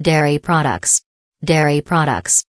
Dairy products. Dairy products.